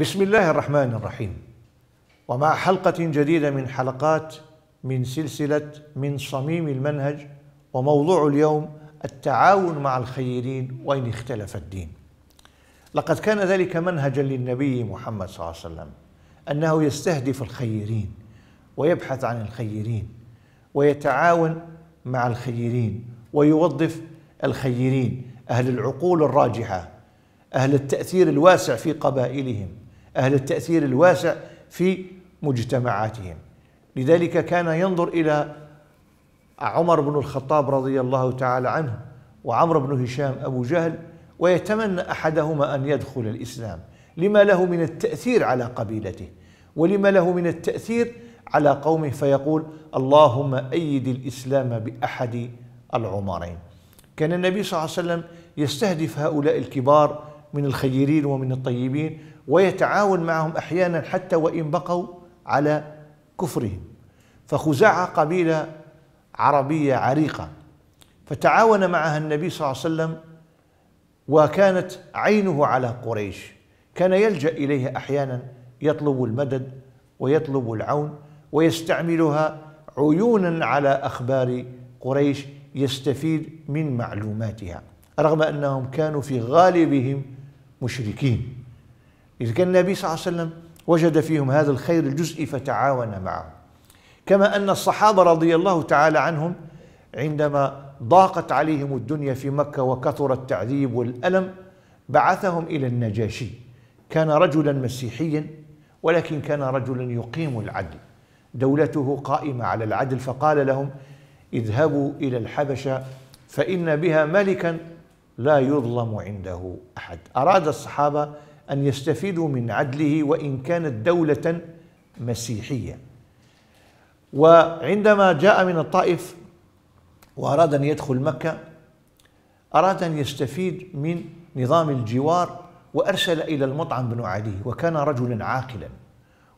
بسم الله الرحمن الرحيم ومع حلقة جديدة من حلقات من سلسلة من صميم المنهج وموضوع اليوم التعاون مع الخيرين وإن اختلف الدين لقد كان ذلك منهجا للنبي محمد صلى الله عليه وسلم أنه يستهدف الخيرين ويبحث عن الخيرين ويتعاون مع الخيرين ويوظف الخيرين أهل العقول الراجحة أهل التأثير الواسع في قبائلهم أهل التأثير الواسع في مجتمعاتهم لذلك كان ينظر إلى عمر بن الخطاب رضي الله تعالى عنه وعمرو بن هشام أبو جهل ويتمنى أحدهما أن يدخل الإسلام لما له من التأثير على قبيلته ولما له من التأثير على قومه فيقول اللهم أيد الإسلام بأحد العمرين كان النبي صلى الله عليه وسلم يستهدف هؤلاء الكبار من الخيرين ومن الطيبين ويتعاون معهم أحيانا حتى وإن بقوا على كفرهم فخزاعة قبيلة عربية عريقة فتعاون معها النبي صلى الله عليه وسلم وكانت عينه على قريش كان يلجأ إليها أحيانا يطلب المدد ويطلب العون ويستعملها عيونا على أخبار قريش يستفيد من معلوماتها رغم أنهم كانوا في غالبهم مشركين إذ كان النبي صلى الله عليه وسلم وجد فيهم هذا الخير الجزئي فتعاون معه كما أن الصحابة رضي الله تعالى عنهم عندما ضاقت عليهم الدنيا في مكة وكثر التعذيب والألم بعثهم إلى النجاشي كان رجلا مسيحيا ولكن كان رجلا يقيم العدل دولته قائمة على العدل فقال لهم اذهبوا إلى الحبشة فإن بها ملكا لا يظلم عنده احد اراد الصحابه ان يستفيدوا من عدله وان كانت دوله مسيحيه وعندما جاء من الطائف واراد ان يدخل مكه اراد ان يستفيد من نظام الجوار وارسل الى المطعم بن عدي وكان رجلا عاقلا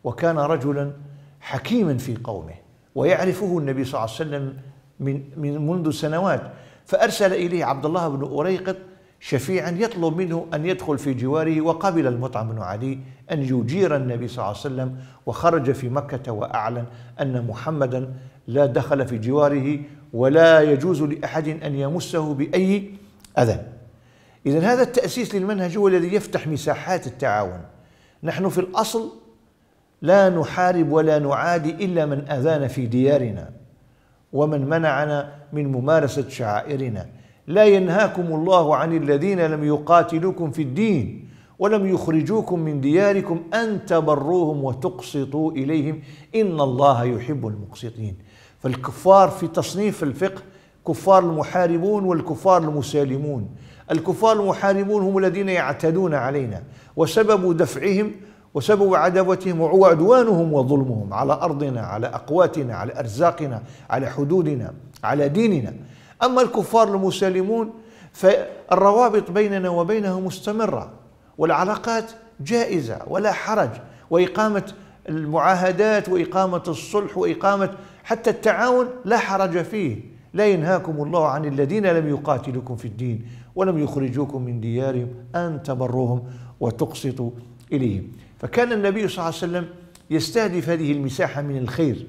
وكان رجلا حكيما في قومه ويعرفه النبي صلى الله عليه وسلم من, من منذ سنوات فأرسل إليه عبد الله بن أريقط شفيعا يطلب منه أن يدخل في جواره وقبل المطعم بن علي أن يجير النبي صلى الله عليه وسلم وخرج في مكة وأعلن أن محمدا لا دخل في جواره ولا يجوز لأحد أن يمسه بأي أذى إذا هذا التأسيس للمنهج هو الذي يفتح مساحات التعاون نحن في الأصل لا نحارب ولا نعادي إلا من أذان في ديارنا ومن منعنا من ممارسة شعائرنا لا ينهاكم الله عن الذين لم يقاتلوكم في الدين ولم يخرجوكم من دياركم أن تبروهم وتقسطوا إليهم إن الله يحب المقسطين فالكفار في تصنيف الفقه كفار المحاربون والكفار المسالمون الكفار المحاربون هم الذين يعتدون علينا وسبب دفعهم وسبب عداوتهم وعدوانهم وظلمهم على أرضنا على أقواتنا على أرزاقنا على حدودنا على ديننا أما الكفار المسلمون فالروابط بيننا وبينهم مستمرة والعلاقات جائزة ولا حرج وإقامة المعاهدات وإقامة الصلح وإقامة حتى التعاون لا حرج فيه لا ينهاكم الله عن الذين لم يقاتلكم في الدين ولم يخرجوكم من ديارهم أن تبروهم وتقسطوا إليهم فكان النبي صلى الله عليه وسلم يستهدف هذه المساحة من الخير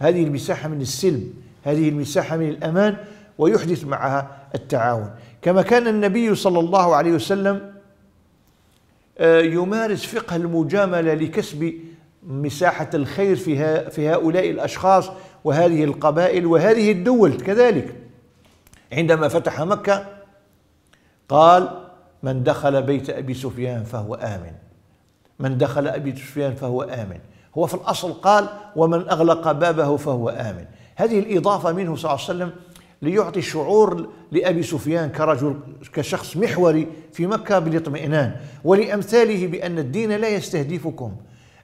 هذه المساحة من السلم هذه المساحة من الأمان ويحدث معها التعاون كما كان النبي صلى الله عليه وسلم آه، يمارس فقه المجاملة لكسب مساحة الخير في, في هؤلاء الأشخاص وهذه القبائل وهذه الدول كذلك عندما فتح مكة قال من دخل بيت أبي سفيان فهو آمن من دخل أبي سفيان فهو آمن هو في الأصل قال ومن أغلق بابه فهو آمن هذه الإضافة منه صلى الله عليه وسلم ليعطي شعور لأبي سفيان كرجل كشخص محوري في مكة بالاطمئنان ولأمثاله بأن الدين لا يستهدفكم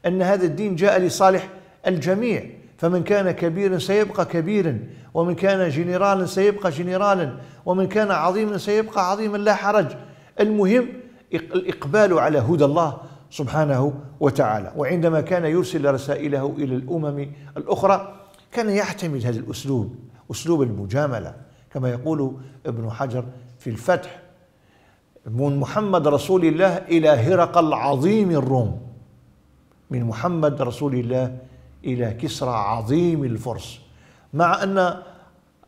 أن هذا الدين جاء لصالح الجميع فمن كان كبيرا سيبقى كبيرا ومن كان جنرالا سيبقى جنرالا ومن كان عظيما سيبقى عظيما لا حرج المهم الإقبال على هدى الله سبحانه وتعالى وعندما كان يرسل رسائله إلى الأمم الأخرى كان يعتمد هذا الأسلوب أسلوب المجاملة كما يقول ابن حجر في الفتح من محمد رسول الله إلى هرقل عظيم الروم من محمد رسول الله إلى كسرى عظيم الفرس مع أن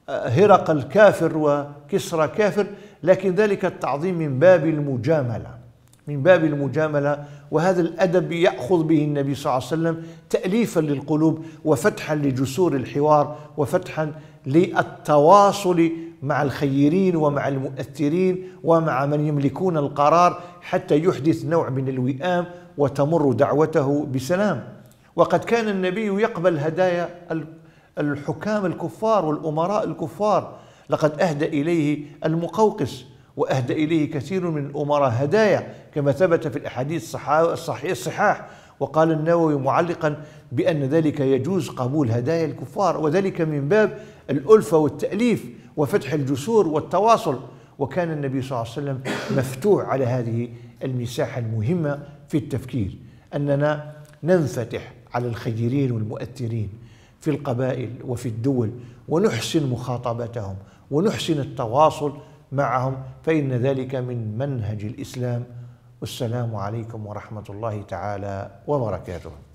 هرقل كافر وكسرى كافر لكن ذلك التعظيم من باب المجامله من باب المجاملة وهذا الأدب يأخذ به النبي صلى الله عليه وسلم تأليفا للقلوب وفتحا لجسور الحوار وفتحا للتواصل مع الخيرين ومع المؤثرين ومع من يملكون القرار حتى يحدث نوع من الوئام وتمر دعوته بسلام وقد كان النبي يقبل هدايا الحكام الكفار والأمراء الكفار لقد أهدى إليه المقوقس وأهدى إليه كثير من الأمراء هدايا كما ثبت في الأحاديث الصحيح الصحاح وقال النووي معلقا بأن ذلك يجوز قبول هدايا الكفار وذلك من باب الألفة والتأليف وفتح الجسور والتواصل وكان النبي صلى الله عليه وسلم مفتوح على هذه المساحة المهمة في التفكير أننا ننفتح على الخيرين والمؤثرين في القبائل وفي الدول ونحسن مخاطبتهم ونحسن التواصل معهم فإن ذلك من منهج الإسلام والسلام عليكم ورحمة الله تعالى وبركاته